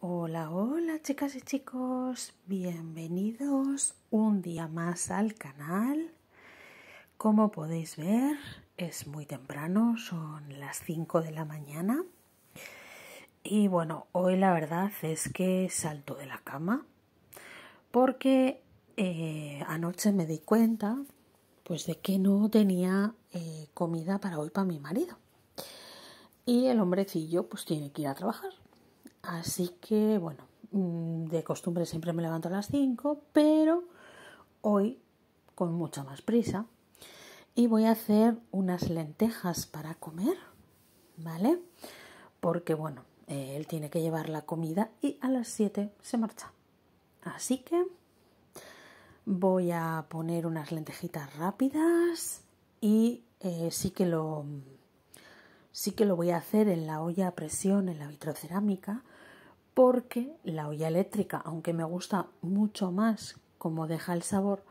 Hola, hola chicas y chicos, bienvenidos un día más al canal. Como podéis ver, es muy temprano, son las 5 de la mañana. Y bueno, hoy la verdad es que salto de la cama porque eh, anoche me di cuenta pues de que no tenía eh, comida para hoy para mi marido. Y el hombrecillo pues tiene que ir a trabajar. Así que, bueno, mm, de costumbre siempre me levanto a las 5, pero hoy con mucha más prisa. Y voy a hacer unas lentejas para comer, ¿vale? Porque, bueno, él tiene que llevar la comida y a las 7 se marcha. Así que voy a poner unas lentejitas rápidas y eh, sí que lo mm, sí que lo voy a hacer en la olla a presión en la vitrocerámica porque la olla eléctrica, aunque me gusta mucho más como deja el sabor,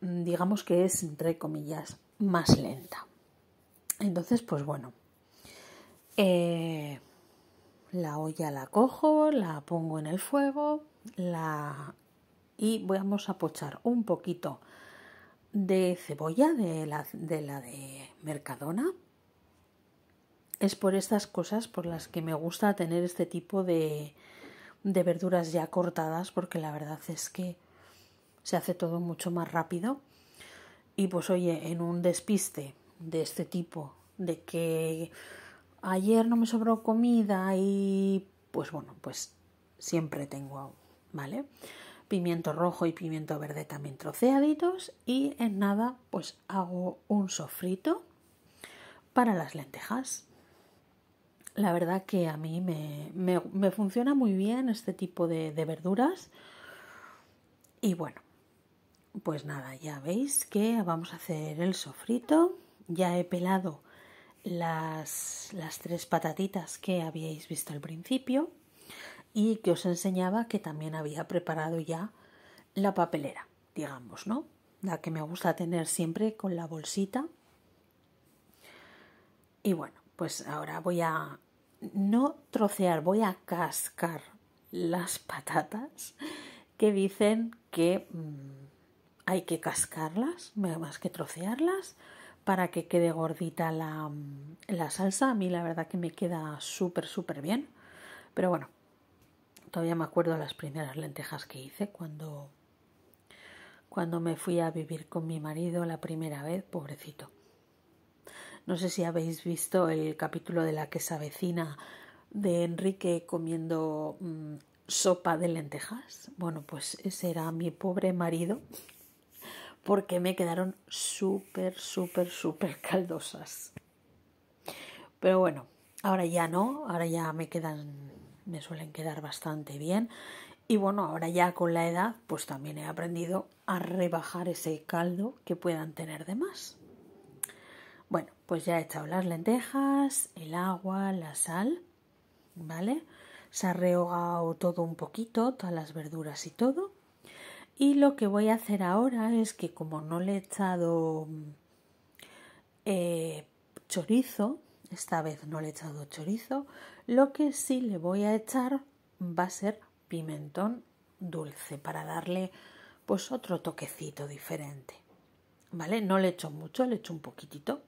mm, digamos que es, entre comillas, más lenta. Entonces, pues bueno, eh, la olla la cojo, la pongo en el fuego, la y vamos a pochar un poquito de cebolla de, la de Mercadona es por estas cosas por las que me gusta tener este tipo de, de verduras ya cortadas porque la verdad es que se hace todo mucho más rápido. Y pues oye, en un despiste de este tipo, de que ayer no me sobró comida y pues bueno, pues siempre tengo, ¿vale? Pimiento rojo y pimiento verde también troceaditos y en nada pues hago un sofrito para las lentejas la verdad que a mí me, me, me funciona muy bien este tipo de, de, verduras. Y bueno, pues nada, ya veis que vamos a hacer el sofrito. Ya he pelado las, las tres patatitas que habíais visto al principio y que os enseñaba que también había preparado ya la papelera, digamos, ¿no? La que me gusta tener siempre con la bolsita. Y bueno, pues ahora voy a no trocear, voy a cascar las patatas que dicen que mm, hay que cascarlas, más que trocearlas, para que quede gordita la, mm, la salsa. A mí la verdad que me queda súper, súper bien. Pero bueno, todavía me acuerdo las primeras lentejas que hice cuando, cuando me fui a vivir con mi marido la primera vez, pobrecito. No sé si habéis visto el capítulo de la que vecina de Enrique comiendo mm, sopa de lentejas. Bueno, pues ese era mi pobre marido porque me quedaron súper, súper, súper caldosas. Pero bueno, ahora ya no, ahora ya me quedan, me suelen quedar bastante bien. Y bueno, ahora ya con la edad, pues también he aprendido a rebajar ese caldo que puedan tener de más. Bueno, pues ya he echado las lentejas, el agua, la sal, ¿vale? Se ha rehogado todo un poquito, todas las verduras y todo. Y lo que voy a hacer ahora es que como no le he echado mm, eh, chorizo, esta vez no le he echado chorizo, lo que sí le voy a echar va a ser pimentón dulce para darle pues otro toquecito diferente. ¿Vale? No le echo mucho, le echo un poquitito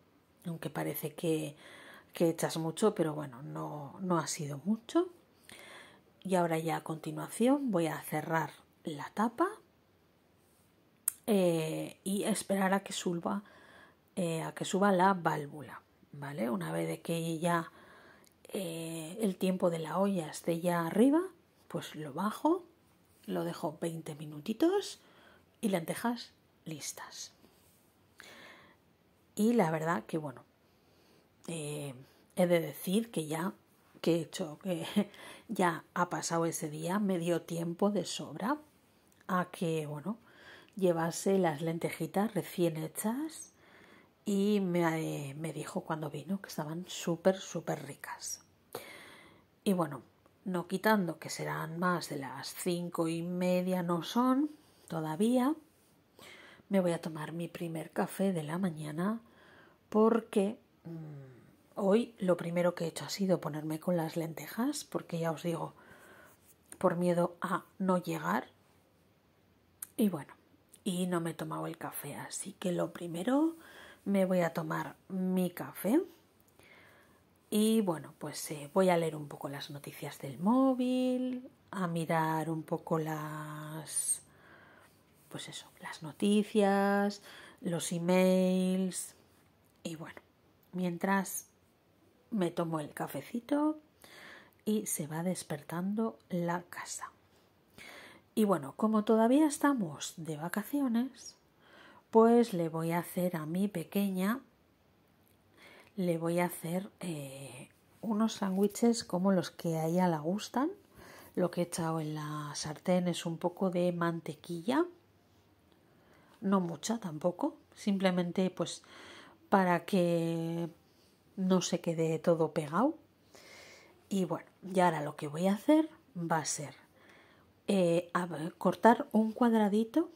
aunque parece que, echas mucho, pero bueno, no, ha sido mucho. Y ahora ya a continuación voy a cerrar la tapa eh, y esperar a que suba eh, a que suba la válvula, ¿vale? Una vez de que ya eh, el tiempo de la olla esté ya arriba, pues lo bajo, lo dejo 20 minutitos y lentejas listas. Y la verdad que, bueno, eh, he de decir que ya que he hecho, que ya ha pasado ese día, me dio tiempo de sobra a que, bueno, llevase las lentejitas recién hechas y me, eh, me dijo cuando vino que estaban súper, súper ricas. Y bueno, no quitando que serán más de las cinco y media, no son todavía, me voy a tomar mi primer café de la mañana porque mm, hoy lo primero que he hecho ha sido ponerme con las lentejas porque ya os digo, por miedo a no llegar. Y bueno, y no me he tomado el café, así que lo primero me voy a tomar mi café. Y bueno, pues eh, voy a leer un poco las noticias del móvil, a mirar un poco las pues eso, las noticias, los emails y bueno, mientras me tomo el cafecito y se va despertando la casa. Y bueno, como todavía estamos de vacaciones, pues le voy a hacer a mi pequeña, le voy a hacer eh, unos sándwiches como los que a ella la gustan. Lo que he echado en la sartén es un poco de mantequilla no mucha tampoco, simplemente pues para que no se quede todo pegado. Y bueno, y ahora lo que voy a hacer va a ser eh, cortar un cuadradito,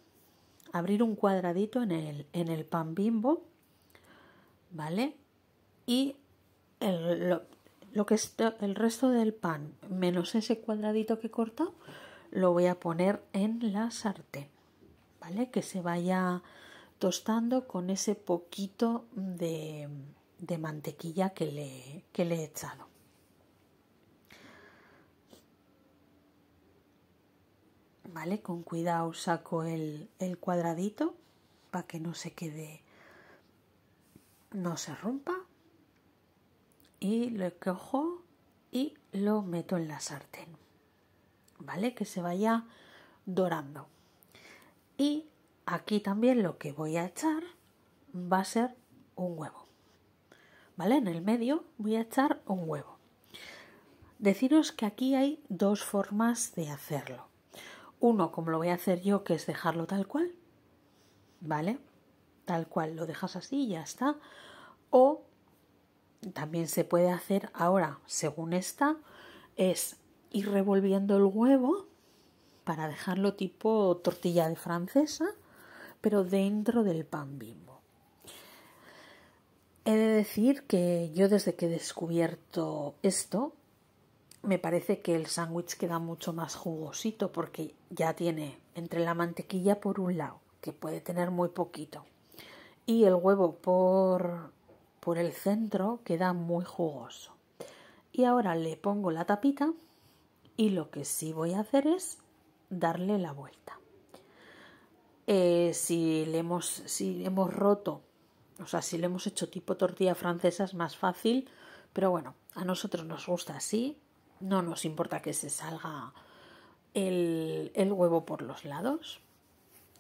abrir un cuadradito en el, en el pan bimbo, ¿vale? Y el, lo, que es el resto del pan, menos ese cuadradito que he cortado, lo voy a poner en la sartén. ¿vale? Que se vaya tostando con ese poquito de, mantequilla que le, le he echado. ¿Vale? Con cuidado saco el, el cuadradito para que no se quede, no se rompa. Y lo cojo y lo meto en la sartén. ¿Vale? Que se vaya dorando. Y aquí también lo que voy a echar va a ser un huevo. ¿Vale? En el medio voy a echar un huevo. Deciros que aquí hay dos formas de hacerlo. Uno, como lo voy a hacer yo, que es dejarlo tal cual. ¿Vale? Tal cual, lo dejas así y ya está. O también se puede hacer ahora, según esta, es ir revolviendo el huevo para dejarlo tipo tortilla de francesa, pero dentro del pan bimbo. He de decir que yo desde que he descubierto esto, me parece que el sándwich queda mucho más jugosito porque ya tiene entre la mantequilla por un lado, que puede tener muy poquito, y el huevo por, por el centro queda muy jugoso. Y ahora le pongo la tapita y lo que sí voy a hacer es darle la vuelta. Eh, si, le hemos, si hemos roto, o sea, si le hemos hecho tipo tortilla francesa es más fácil, pero bueno, a nosotros nos gusta así, no nos importa que se salga el, el huevo por los lados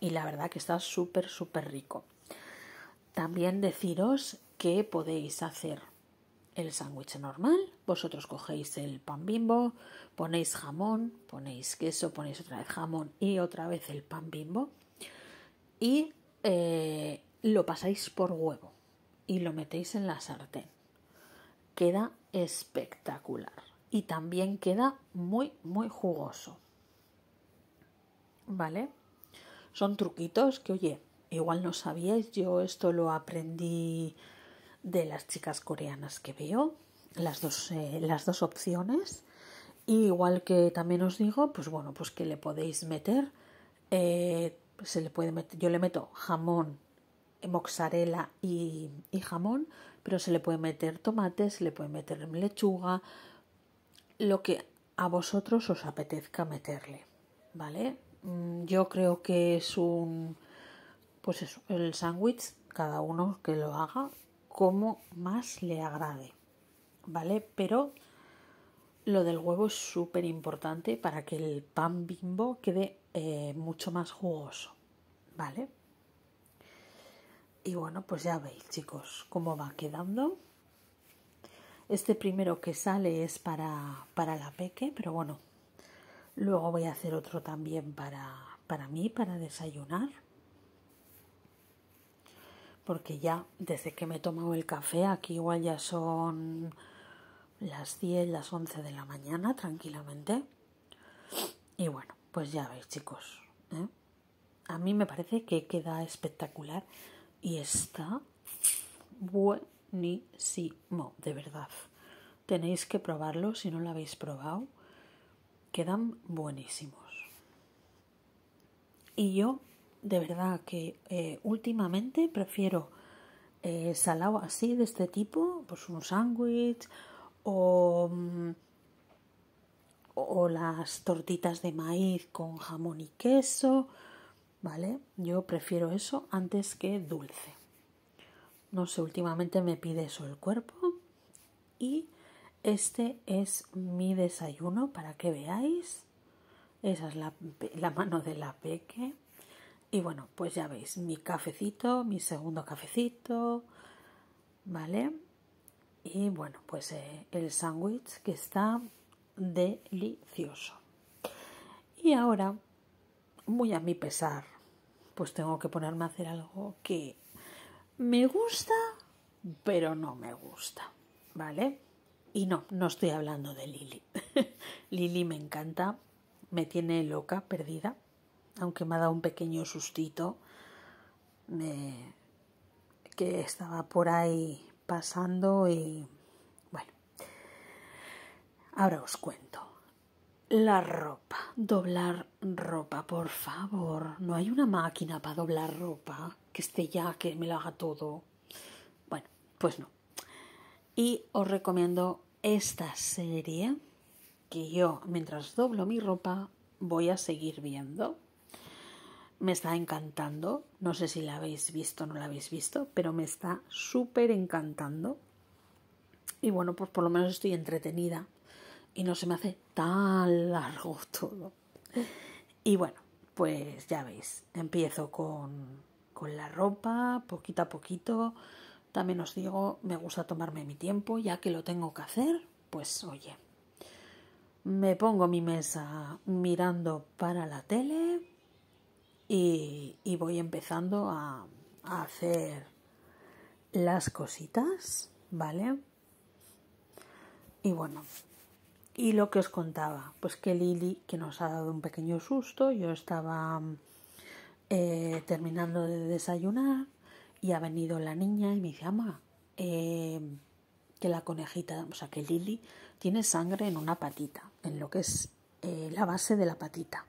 y la verdad que está súper, súper rico. También deciros que podéis hacer el sándwich normal, vosotros cogéis el pan bimbo, ponéis jamón, ponéis queso, ponéis otra vez jamón y otra vez el pan bimbo y eh, lo pasáis por huevo y lo metéis en la sartén. Queda espectacular y también queda muy, muy jugoso. ¿Vale? Son truquitos que, oye, igual no sabíais, yo esto lo aprendí de las chicas coreanas que veo, las dos, eh, las dos opciones. igual que también os digo, pues bueno, pues que le podéis meter, eh, se le puede meter, yo le meto jamón, mozzarella y, y jamón, pero se le puede meter tomate, se le puede meter lechuga, lo que a vosotros os apetezca meterle, ¿vale? Mm, yo creo que es un, pues eso, el sándwich, cada uno que lo haga como más le agrade, ¿vale? Pero lo del huevo es súper importante para que el pan bimbo quede eh, mucho más jugoso, ¿vale? Y bueno, pues ya veis, chicos, cómo va quedando. Este primero que sale es para, para la peque, pero bueno, luego voy a hacer otro también para, para mí, para desayunar porque ya desde que me he tomado el café, aquí igual ya son las 10, las 11 de la mañana tranquilamente. Y bueno, pues ya veis chicos, ¿eh? a mí me parece que queda espectacular y está buenísimo, de verdad. Tenéis que probarlo si no lo habéis probado. Quedan buenísimos. Y yo de verdad que eh, últimamente prefiero eh, salado así de este tipo, pues un sándwich o, mm, o las tortitas de maíz con jamón y queso, ¿vale? Yo prefiero eso antes que dulce. No sé, últimamente me pide eso el cuerpo y este es mi desayuno para que veáis. Esa es la mano de la peque. Y bueno, pues ya veis, mi cafecito, mi segundo cafecito, ¿vale? Y bueno, pues eh, el sándwich que está delicioso. Y ahora, muy a mi pesar, pues tengo que ponerme a hacer algo que me gusta, pero no me gusta, ¿vale? Y no, no estoy hablando de Lili. Lili me encanta, me tiene loca, perdida aunque me ha dado un pequeño sustito, que estaba por ahí pasando y bueno, ahora os cuento. La ropa, doblar ropa, por favor. No hay una máquina para doblar ropa que esté ya, que me lo haga todo. Bueno, pues no. Y os recomiendo esta serie que yo, mientras doblo mi ropa, voy a seguir viendo me está encantando. No sé si la habéis visto o no la habéis visto, pero me está súper encantando. Y bueno, pues por lo menos estoy entretenida y no se me hace tan largo todo. Y bueno, pues ya veis, empiezo con, la ropa, poquito a poquito. También os digo, me gusta tomarme mi tiempo, ya que lo tengo que hacer, pues oye, me pongo mi mesa mirando para la tele y, voy empezando a, hacer las cositas, ¿vale? Y bueno, y lo que os contaba, pues que Lili, que nos ha dado un pequeño susto, yo estaba eh, terminando de desayunar y ha venido la niña y me dice, ama, eh, que la conejita, o sea, que Lili tiene sangre en una patita, en lo que es eh, la base de la patita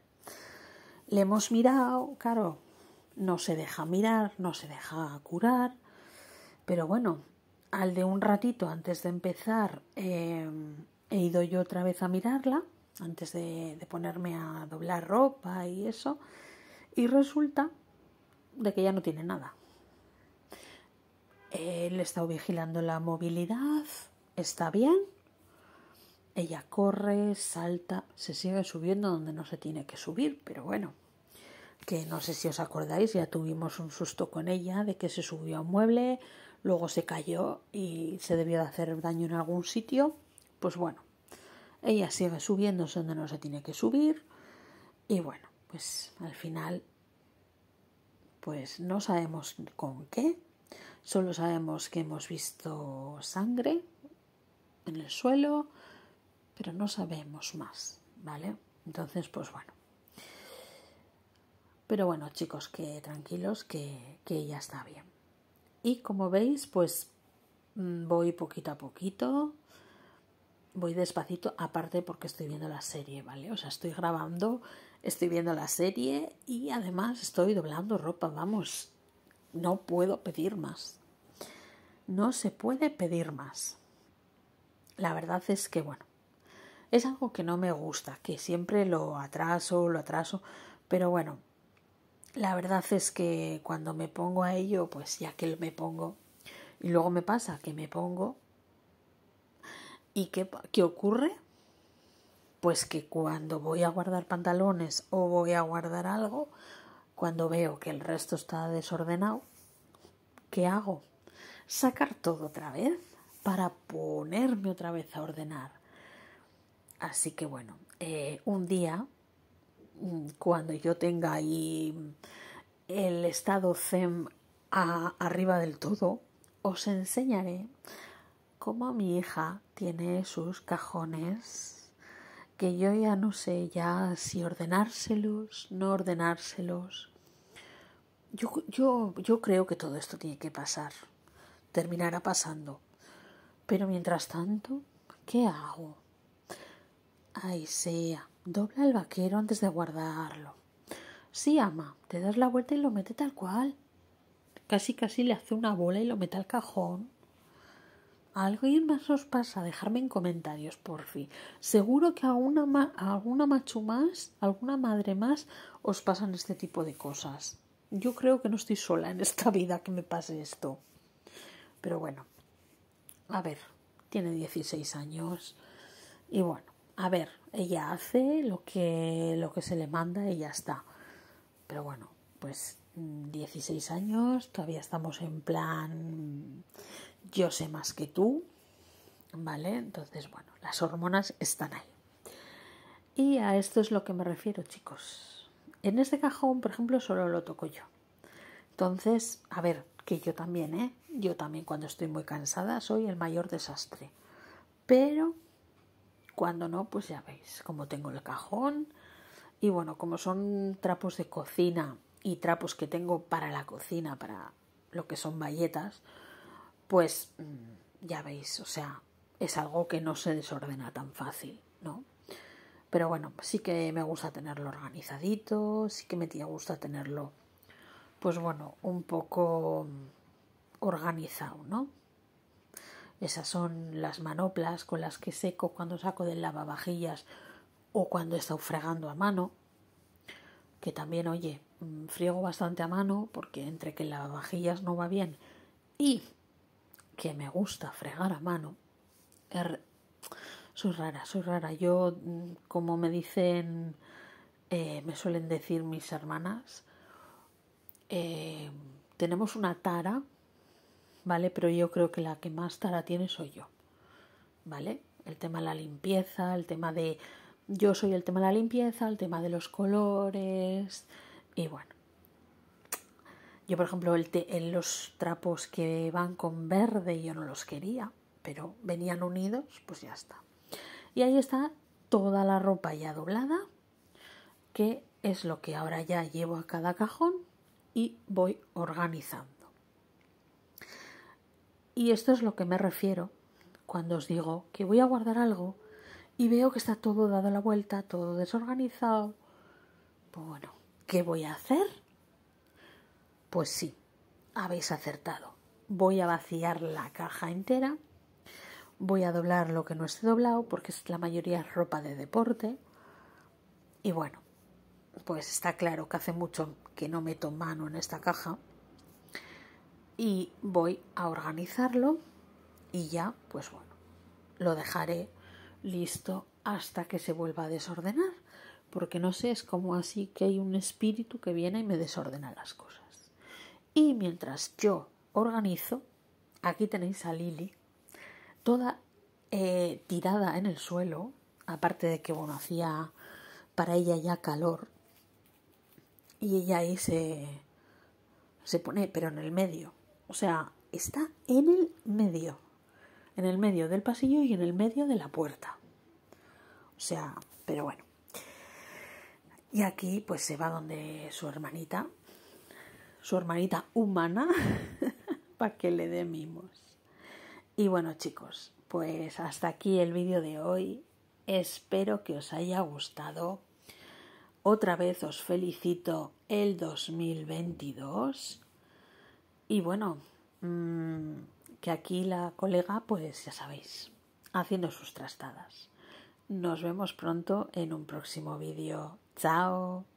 le hemos mirado, claro, no se deja mirar, no se deja curar, pero bueno, al de un ratito antes de empezar em, he ido yo otra vez a mirarla, antes de, de ponerme a doblar ropa y eso, y resulta de que ya no tiene nada. Él estado vigilando la movilidad, está bien. Ella corre, salta, se sigue subiendo donde no se tiene que subir, pero bueno, que no sé si os acordáis, ya tuvimos un susto con ella de que se subió a un mueble, luego se cayó y se debió de hacer daño en algún sitio. Pues bueno, ella sigue subiendo donde no se tiene que subir y bueno, pues al final pues no sabemos con qué, solo sabemos que hemos visto sangre en el suelo, pero no sabemos más, ¿vale? Entonces, pues bueno, pero bueno, chicos, que tranquilos, que, que ella está bien. Y como veis, pues mm, voy poquito a poquito, voy despacito, aparte porque estoy viendo la serie, ¿vale? O sea, estoy grabando, estoy viendo la serie y además estoy doblando ropa, vamos, no puedo pedir más. No se puede pedir más. La verdad es que, bueno, es algo que no me gusta, que siempre lo atraso, lo atraso, pero bueno, la verdad es que cuando me pongo a ello, pues ya que me pongo, y luego me pasa que me pongo, ¿y qué, qué ocurre? Pues que cuando voy a guardar pantalones o voy a guardar algo, cuando veo que el resto está desordenado, ¿qué hago? Sacar todo otra vez para ponerme otra vez a ordenar. Así que bueno, eh, un día cuando yo tenga ahí el estado Zem arriba del todo, os enseñaré cómo mi hija tiene sus cajones que yo ya no sé ya si ordenárselos, no ordenárselos. Yo, yo, yo creo que todo esto tiene que pasar, terminará pasando. Pero mientras tanto, ¿qué hago? Ay, sea. Dobla el vaquero antes de guardarlo. Sí, ama, te das la vuelta y lo mete tal cual. Casi casi le hace una bola y lo mete al cajón. Alguien más os pasa, dejarme en comentarios, por fin. Seguro que a, alguna macho más, alguna madre más, os pasan este tipo de cosas. Yo creo que no estoy sola en esta vida que me pase esto. Pero bueno, a ver, tiene 16 años y bueno, a ver, ella hace lo que, lo que se le manda y ya está. Pero bueno, pues 16 mm, años, todavía estamos en plan mm, yo sé más que tú, ¿vale? Entonces, bueno, las hormonas están ahí. Y a esto es lo que me refiero, chicos. En este cajón, por ejemplo, solo lo toco yo. Entonces, a ver, que yo también, ¿eh? Yo también cuando estoy muy cansada soy el mayor desastre. Pero cuando no, pues ya veis como tengo el cajón. Y bueno, como son trapos de cocina y trapos que tengo para la cocina, para lo que son bayetas, pues mm, ya veis, o sea, es algo que no se desordena tan fácil, ¿no? Pero bueno, sí que me gusta tenerlo organizadito, sí que me gusta tenerlo, pues bueno, un poco mm, organizado, ¿no? Esas son las manoplas con las que seco cuando saco del lavavajillas o cuando he estado fregando a mano. Que también, oye, mm, friego bastante a mano porque entre que el lavavajillas no va bien y que me gusta fregar a mano. Er, soy rara, soy rara. Yo, mm, como me dicen, eh, me suelen decir mis hermanas, eh, tenemos una tara ¿vale? Pero yo creo que la que más tara tiene soy yo, ¿vale? El tema de la limpieza, el tema de... Yo soy el tema de la limpieza, el tema de los colores y bueno. Yo, por ejemplo, el en los trapos que van con verde yo no los quería, pero venían unidos, pues ya está. Y ahí está toda la ropa ya doblada, que es lo que ahora ya llevo a cada cajón y voy organizando. Y esto es lo que me refiero cuando os digo que voy a guardar algo y veo que está todo dado la vuelta, todo desorganizado. Pues bueno, ¿qué voy a hacer? Pues sí, habéis acertado. Voy a vaciar la caja entera, voy a doblar lo que no esté doblado, porque la mayoría es ropa de deporte. Y bueno, pues está claro que hace mucho que no meto mano en esta caja, y voy a organizarlo y ya, pues bueno, lo dejaré listo hasta que se vuelva a desordenar, porque no sé, es como así que hay un espíritu que viene y me desordena las cosas. Y mientras yo organizo, aquí tenéis a Lili, toda eh, tirada en el suelo, aparte de que, bueno, hacía para ella ya calor, y ella ahí se, se pone, pero en el medio, o sea, está en el medio, en el medio del pasillo y en el medio de la puerta. O sea, pero bueno. Y aquí pues se va donde su hermanita, su hermanita humana, para que le dé mimos. Y bueno chicos, pues hasta aquí el vídeo de hoy. Espero que os haya gustado. Otra vez os felicito el 2022 y bueno, mm, que aquí la colega, pues ya sabéis, haciendo sus trastadas. Nos vemos pronto en un próximo vídeo. Chao.